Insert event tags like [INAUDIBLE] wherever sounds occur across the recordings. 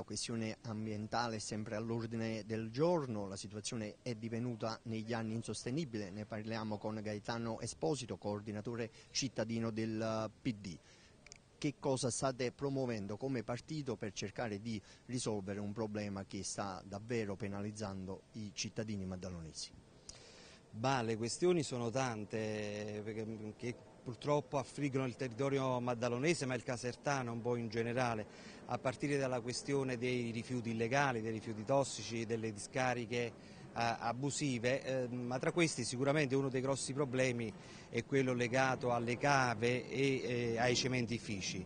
la questione ambientale è sempre all'ordine del giorno, la situazione è divenuta negli anni insostenibile, ne parliamo con Gaetano Esposito, coordinatore cittadino del eh, PD che cosa state promuovendo come partito per cercare di risolvere un problema che sta davvero penalizzando i cittadini maddalonesi? Bah, le questioni sono tante, eh, mm, che purtroppo affliggono il territorio maddalonese ma il casertano un po' in generale, a partire dalla questione dei rifiuti illegali, dei rifiuti tossici, delle discariche eh, abusive, eh, ma tra questi sicuramente uno dei grossi problemi è quello legato alle cave e eh, ai cementifici.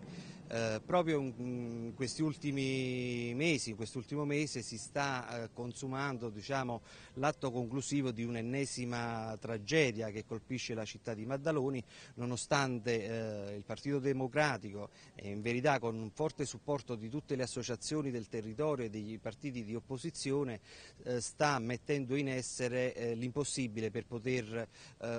Eh, proprio in questi ultimi mesi, in quest'ultimo mese si sta eh, consumando diciamo, l'atto conclusivo di un'ennesima tragedia che colpisce la città di Maddaloni, nonostante eh, il Partito Democratico, in verità con un forte supporto di tutte le associazioni del territorio e degli partiti di opposizione, eh, sta mettendo in essere l'impossibile per poter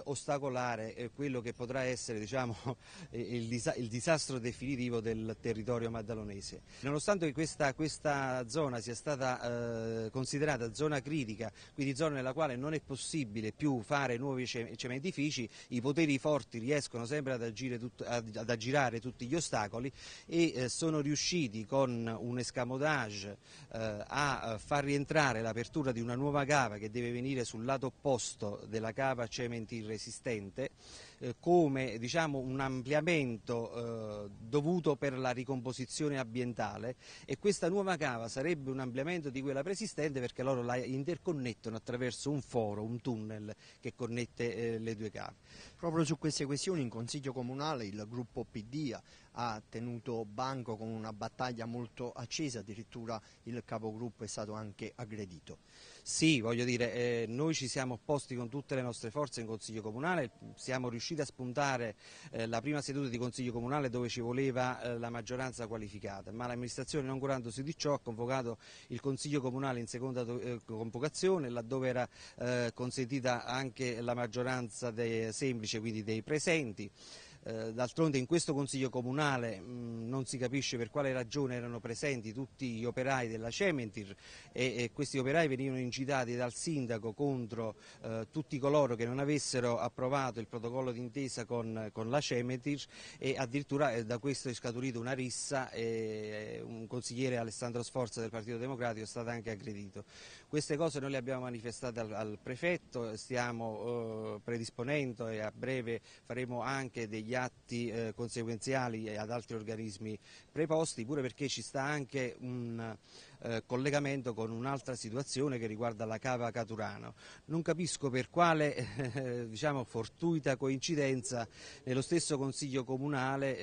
ostacolare quello che potrà essere diciamo, [LAUGHS] il, disa il disastro definitivo del territorio maddalonese. Nonostante questa, questa zona sia stata eh, considerata zona critica, quindi zona nella quale non è possibile più fare nuovi cementifici, i poteri forti riescono sempre ad, tut, ad, ad aggirare tutti gli ostacoli e eh, sono riusciti con un escamodage eh, a far rientrare l'apertura di una nuova cava che deve venire sul lato opposto della cava cementi cementiresistente eh, come diciamo, un ampliamento eh, dovuto per la ricomposizione ambientale e questa nuova cava sarebbe un ampliamento di quella preesistente perché loro la interconnettono attraverso un foro, un tunnel che connette eh, le due cave. Proprio su queste questioni in Consiglio Comunale il gruppo PD ha tenuto banco con una battaglia molto accesa, addirittura il capogruppo è stato anche aggredito. Sì, voglio dire, eh, noi ci siamo opposti con tutte le nostre forze in Consiglio Comunale, siamo riusciti a spuntare eh, la prima seduta di Consiglio Comunale dove ci voleva eh, la maggioranza qualificata, ma l'amministrazione non curandosi di ciò ha convocato il Consiglio Comunale in seconda eh, convocazione laddove era eh, consentita anche la maggioranza semplice, quindi dei presenti. Eh, d'altronde in questo Consiglio Comunale mh, non si capisce per quale ragione erano presenti tutti gli operai della Cementir e, e questi operai venivano incitati dal Sindaco contro eh, tutti coloro che non avessero approvato il protocollo d'intesa con, con, la Cementir e addirittura eh, da questo è scaturita una rissa e eh, un consigliere Alessandro Sforza del Partito Democratico è stato anche aggredito. Queste cose noi le abbiamo manifestate al, al Prefetto, stiamo eh, predisponendo e a breve faremo anche degli agli atti eh, conseguenziali e ad altri organismi preposti, pure perché ci sta anche un eh, collegamento con un'altra situazione che riguarda la cava Caturano. Non capisco per quale eh, eh, diciamo, fortuita coincidenza nello stesso Consiglio Comunale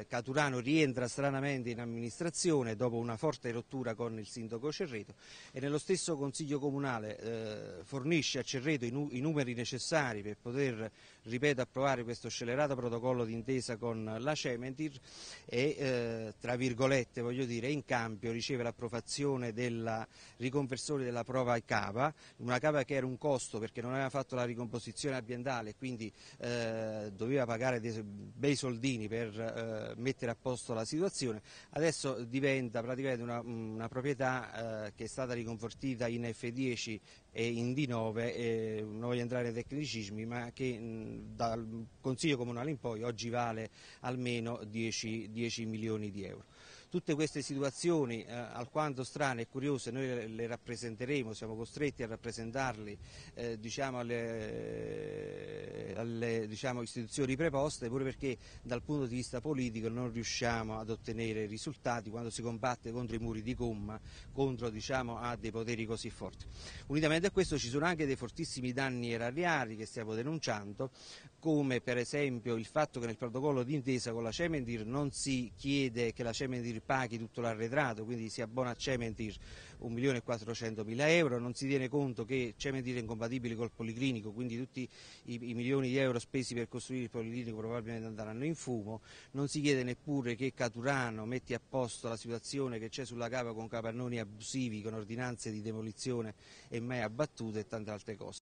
eh, Caturano rientra stranamente in amministrazione dopo una forte rottura con il sindaco Cerreto e nello stesso Consiglio Comunale eh, fornisce a Cerreto i, i numeri necessari per poter ripeto, approvare questo scelerato protocollo d'intesa con la Cementir e eh, tra virgolette voglio dire in cambio riceve l'approvazione fazione della riconversione della prova cava, una cava che era un costo perché non aveva fatto la ricomposizione ambientale e quindi eh, doveva pagare dei bei soldini per eh, mettere a posto la situazione, adesso diventa praticamente una, una proprietà eh, che è stata riconvertita in F10 e in D9, non voglio entrare nei tecnicismi, ma che mh, dal Consiglio Comunale in poi oggi vale almeno 10, 10 milioni di euro. Tutte queste situazioni eh, alquanto strane e curiose noi le rappresenteremo, siamo costretti a rappresentarle eh, diciamo alle, alle diciamo, istituzioni preposte, pure perché dal punto di vista politico non riusciamo ad ottenere risultati quando si combatte contro i muri di gomma, contro diciamo, a dei poteri così forti. Unitamente a questo ci sono anche dei fortissimi danni erariari che stiamo denunciando, come per esempio il fatto che nel protocollo d'intesa con la Cementir non si chiede che la Cementir paghi tutto l'arretrato, quindi si abbona a Cementir 1.400.000 euro, non si tiene conto che Cementir è incompatibile col Policlinico, quindi tutti i, i milioni di euro spesi per costruire il Policlinico probabilmente andranno in fumo, non si chiede neppure che Caturano metti a posto la situazione che c'è sulla cava con capannoni abusivi, con ordinanze di demolizione e mai abbattute e tante altre cose.